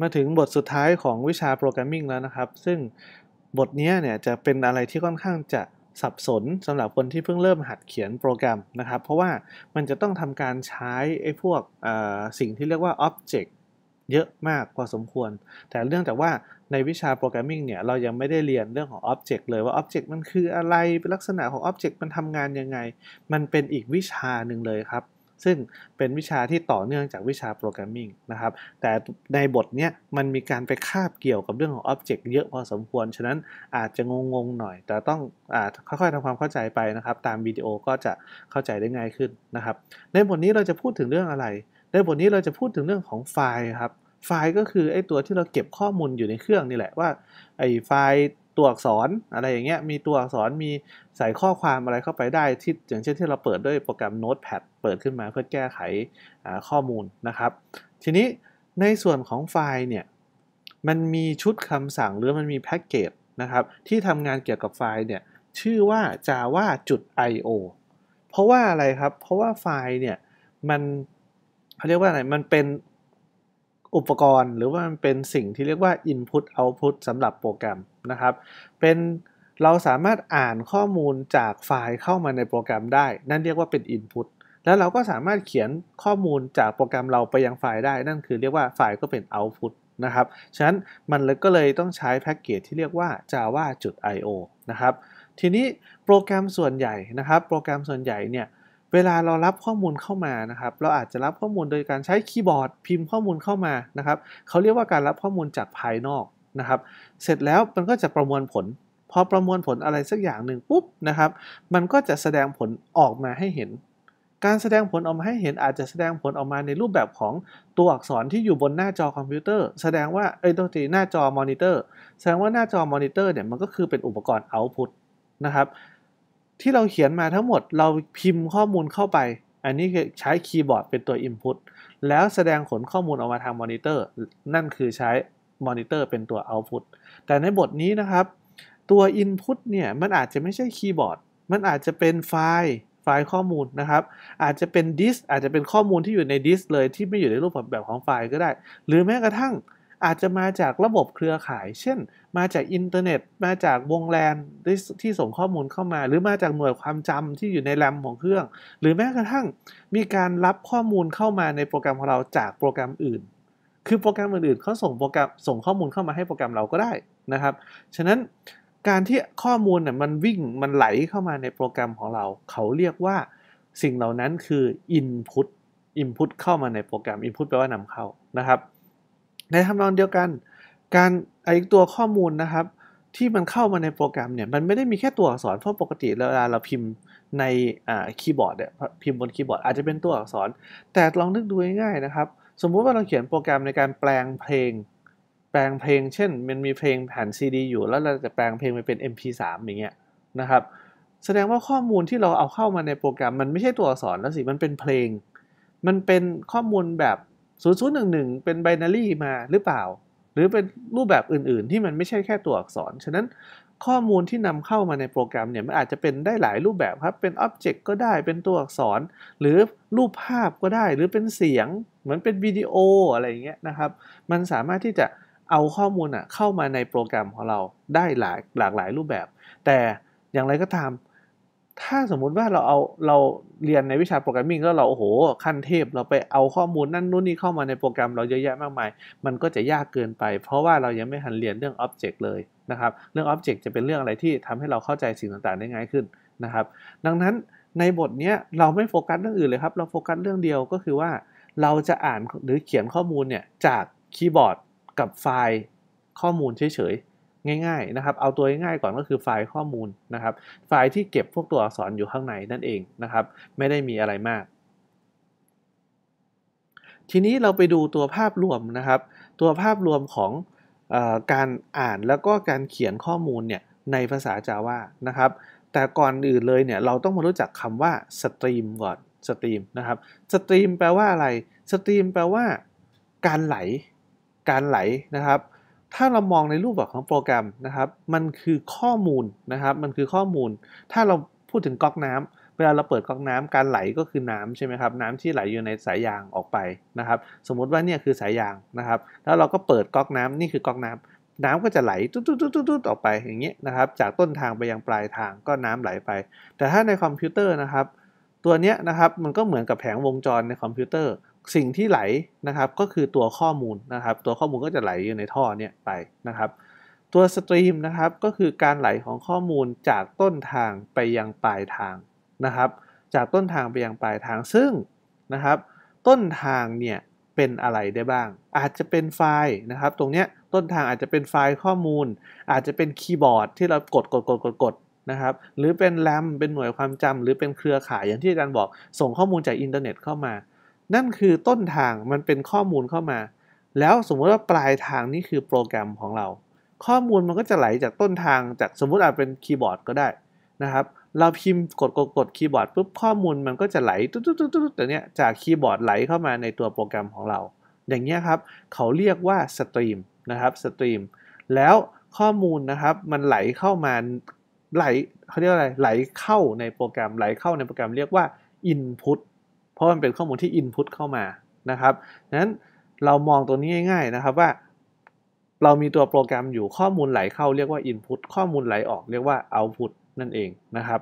มาถึงบทสุดท้ายของวิชาโปรแกรมมิ่งแล้วนะครับ ซึ่งบทนี้เนี่ยจะเป็นอะไรที่ค่อนข้างจะสับสนสำหรับคนที่เพิ่งเริ่มหัดเขียนโปรแกรมนะครับ เพราะว่ามันจะต้องทำการใช้ไอ้พวกสิ่งที่เรียกว่าออ็บเจกต์เยอะมากพอสมควรแต่เรื่องจากว่าในวิชาโปรแกรมมิ่งเนี่ยเรายังไม่ได้เรียนเรื่องของออ็บเจกต์เลยว่าออ็บเจกต์มันคืออะไรเป็นลักษณะของออ็บเจกต์มันทำงานยังไงมันเป็นอีกวิชาหนึ่งเลยครับซึ่งเป็นวิชาที่ต่อเนื่องจากวิชาโปรแกรมมิ่งนะครับแต่ในบทเนี้ยมันมีการไปคาบเกี่ยวกับเรื่องของอ็อบเจกต์เยอะพอสมควร ฉะนั้นอาจจะงงๆหน่อย แต่ต้องอค่อยๆทำความเข้าใจไปนะครับ ตามวิดีโอก็จะเข้าใจได้ง่ายขึ้นนะครับ ในบทนี้เราจะพูดถึงเรื่องอะไร ในบทนี้เราจะพูดถึงเรื่องของไฟล์ครับไฟล์ก็คือไอ้ตัวที่เราเก็บข้อมูลอยู่ในเครื่องนี่แหละว่าไอ้ไฟล์ตัวอักษรอะไรอย่างเงี้ยมีตัวอักษรมีใส่ข้อความอะไรเข้าไปได้ ที่อย่างเช่นที่เราเปิดด้วยโปรแกรม Notepad เปิดขึ้นมาเพื่อแก้ไขข้อมูลนะครับ ทีนี้ในส่วนของไฟล์เนี่ยมันมีชุดคำสั่งหรือมันมีแพ็กเกจนะครับที่ทำงานเกี่ยวกับไฟล์เนี่ยชื่อว่า java.io เพราะว่าอะไรครับ เพราะว่าไฟล์เนี่ยมันเขาเรียกว่าอะไรมันเป็นอุปกรณ์หรือว่ามันเป็นสิ่งที่เรียกว่า Input Output สำหรับโปรแกรมนะครับ เป็นเราสามารถอ่านข้อมูลจากไฟล์เข้ามาในโปรแกรมได้ นั่นเรียกว่าเป็น Input แล้วเราก็สามารถเขียนข้อมูลจากโปรแกรมเราไปยังไฟล์ได้ นั่นคือเรียกว่าไฟล์ก็เป็น Output นะครับฉะนั้นมันเลยก็เลยต้องใช้แพ็กเกจที่เรียกว่า java.io นะครับ ทีนี้โปรแกรมส่วนใหญ่นะครับโปรแกรมส่วนใหญ่เนี่ยเวลาเรารับข้อมูลเข้ามานะครับ เราอาจจะรับข้อมูลโดยการใช้คีย์บอร์ด พิมพ์ข้อมูลเข้ามานะครับ เขาเรียกว่าการรับข้อมูลจากภายนอกนะครับ เสร็จแล้วมันก็จะประมวลผล พอประมวลผลอะไรสักอย่างหนึ่งปุ๊บนะครับ มันก็จะแสดงผลออกมาให้เห็น การแสดงผลออกมาให้เห็นอาจจะแสดงผลออกมาในรูปแบบของตัวอักษรที่อยู่บนหน้าจอคอมพิวเตอร์ แสดงว่าเอ้ยตัวทีหน้าจอมอนิเตอร์แสดงว่าหน้าจอมอนิเตอร์เนี่ยมันก็คือเป็นอุปกรณ์เอาต์พุตนะครับที่เราเขียนมาทั้งหมด เราพิมพ์ข้อมูลเข้าไป อันนี้คือใช้คีย์บอร์ดเป็นตัว Input แล้วแสดงผลข้อมูลออกมาทางมอนิเตอร์ นั่นคือใช้มอนิเตอร์เป็นตัว Output แต่ในบทนี้นะครับ ตัว Input เนี่ยมันอาจจะไม่ใช่คีย์บอร์ด มันอาจจะเป็นไฟล์ไฟล์ข้อมูลนะครับ อาจจะเป็นดิสอาจจะเป็นข้อมูลที่อยู่ในดิสเลยที่ไม่อยู่ในรูปแบบของไฟล์ก็ได้ หรือแม้กระทั่งอาจจะมาจากระบบเครือข่าย เช่น มาจากอินเทอร์เน็ต มาจากวงแลนที่ส่งข้อมูลเข้ามา หรือมาจากหน่วยความจำที่อยู่ในแรมของเครื่อง หรือแม้กระทั่งมีการรับข้อมูลเข้ามาในโปรแกรมของเราจากโปรแกรมอื่น คือโปรแกรมอื่นๆเขาส่งโปรแกรมส่งข้อมูลเข้ามาให้โปรแกรมเราก็ได้นะครับ ฉะนั้นการที่ข้อมูลเนี่ยมันวิ่งมันไหลเข้ามาในโปรแกรมของเราเขาเรียกว่า สิ่งเหล่านั้นคือ Input Input เข้ามาในโปรแกรม Input แปลว่านำเข้านะครับในทำนองเดียวกันการไอตัวข้อมูลนะครับ ที่มันเข้ามาในโปรแกรมเนี่ยมันไม่ได้มีแค่ตัวอักษรเพราะปกติเวลาเราพิมพ์ในคีย์บอร์ดเนี่ยพิมพ์บนคีย์บอร์ดอาจจะเป็นตัวอักษรแต่ลองนึกดูง่ายๆนะครับสมมุติว่าเราเขียนโปรแกรมในการแปลงเพลง แปลงเพลงเช่นมันมีเพลงแผ่นซีดีอยู่แล้วเราจะแปลงเพลงไปเป็น MP3 อย่างเงี้ยนะครับ แสดงว่าข้อมูลที่เราเอาเข้ามาในโปรแกรม มันไม่ใช่ตัวอักษรแล้วสิมันเป็นเพลง มันเป็นข้อมูลแบบ0ึ่งเป็นไบนารีมาหรือเปล่า หรือเป็นรูปแบบอื่นๆ ที่มันไม่ใช่แค่ตัวอักษรฉะนั้นข้อมูลที่นำเข้ามาในโปรแกรมเนี่ยมันอาจจะเป็นได้หลายรูปแบบครับเป็นอ็อบเจกต์ก็ได้เป็นตัวอักษร หรือรูปภาพก็ได้หรือเป็นเสียง เหมือนเป็นวิดีโออะไรอย่างเงี้ยนะครับ มันสามารถที่จะเอาข้อมูลอ่ะเข้ามาในโปรแกรมของเราได้หลายหลากหลายรูปแบบ แต่อย่างไรก็ตามถ้าสมมุติว่าเราเอาเราเรียนในวิชาโปรแกรมมิ่งแล้วเราโอ้โหขั้นเทพเราไปเอาข้อมูลนั่นนู่นนี่เข้ามาในโปรแกรมเราเยอะแยะมากมาย มันก็จะยากเกินไปเพราะว่าเรายังไม่หันเรียนเรื่องอ็อบเจกต์เลยนะครับ เรื่องอ็อบเจกต์จะเป็นเรื่องอะไรที่ทำให้เราเข้าใจสิ่งต่างๆได้ง่ายขึ้นนะครับ ดังนั้นในบทนี้เราไม่โฟกัสเรื่องอื่นเลยครับเราโฟกัสเรื่องเดียวก็คือว่าเราจะอ่านหรือเขียนข้อมูลเนี่ยจากคีย์บอร์ดกับไฟล์ข้อมูลเฉยๆง่ายๆนะครับ เอาตัวง่ายๆก่อนก็คือไฟล์ข้อมูลนะครับ ไฟล์ที่เก็บพวกตัวอักษรอยู่ข้างใน นั่นเองนะครับ ไม่ได้มีอะไรมาก ทีนี้เราไปดูตัวภาพรวมนะครับ ตัวภาพรวมของอการอ่านแล้วก็การเขียนข้อมูลเนี่ยในภาษา Java นะครับ แต่ก่อนอื่นเลยเนี่ยเราต้องมารู้จักคำว่าสตรีมก่อนสตรีมนะครับ สตรีมแปลว่าอะไร สตรีมแปลว่าการไหล การไหลนะครับถ้าเรามองในรูปแบบของโปรแกรมนะครับ มันคือข้อมูลนะครับ มันคือข้อมูล ถ้าเราพูดถึงก๊อกน้ำ เวลาเราเปิดก๊อกน้ำการไหลก็คือน้ำใช่ไหมครับ น้ำที่ไหลอยู่ในสายยางออกไปนะครับ สมมุติว่าเนี่ยคือสายยางนะครับ แล้วเราก็เปิดก๊อกน้ำนี่คือก๊อกน้ำ น้ำก็จะไหลตุ๊ดตุ๊ดตุ๊ดตุ๊ดออกไปอย่างเงี้ยนะครับ จากต้นทางไปยังปลายทางก็น้ำไหลไป แต่ถ้าในคอมพิวเตอร์นะครับ ตัวเนี้ยนะครับ มันก็เหมือนกับแผงวงจรในคอมพิวเตอร์สิ่งที่ไหลนะครับก็คือตัวข้อมูลนะครับ ตัวข้อมูลก็จะไหลอยู่ในท่อเนี่ยไปนะครับตัวสตรีมนะครับก็คือการไหลของข้อมูลจากต้นทางไปยังปลายทางนะครับจากต้นทางไปยังปลายทางซึ่งนะครับ ต้นทางเนี่ย เป็นอะไรได้บ้าง อาจจะเป็นไฟล์นะครับ ตรงเนี้ยต้นทางอาจจะเป็นไฟล์ข้อมูล อาจจะเป็นคีย์บอร์ดที่เรากดกดกดกดกดนะครับ หรือเป็นแรมเป็นหน่วยความจำ หรือเป็นเครือข่ายอย่างที่อาจารย์บอก ส่งข้อมูลจากอินเทอร์เน็ตเข้ามานั่นคือต้นทางมันเป็นข้อมูลเข้ามา แล้วสมมติว่าปลายทางนี่คือโปรแกรมของเรา ข้อมูลมันก็จะไหลจากต้นทางจากสมมติอาจเป็นคีย์บอร์ดก็ได้นะครับเราพิมพ์กดกดกดคีย์บอร์ดปุ๊บข้อมูลมันก็จะไหลตุ๊ดตุ๊ดตุ๊ดตุ๊ดแต่เนี้ยจากคีย์บอร์ดไหลเข้ามาในตัวโปรแกรมของเรา อย่างเงี้ยครับเขาเรียกว่าสตรีมนะครับสตรีมแล้วข้อมูลนะครับมันไหลเข้ามาไหลเขาเรียกอะไรไหลเข้าในโปรแกรมไหลเข้าในโปรแกรมเรียกว่า Input เพราะมันเป็นข้อมูลที่ Input เข้ามานะครับนั้น เรามองตัวนี้ง่าย ๆนะครับว่า เรามีตัวโปรแกรมอยู่ข้อมูลไหลเข้าเรียกว่า Input ข้อมูลไหลออกเรียกว่า Output นั่นเองนะครับ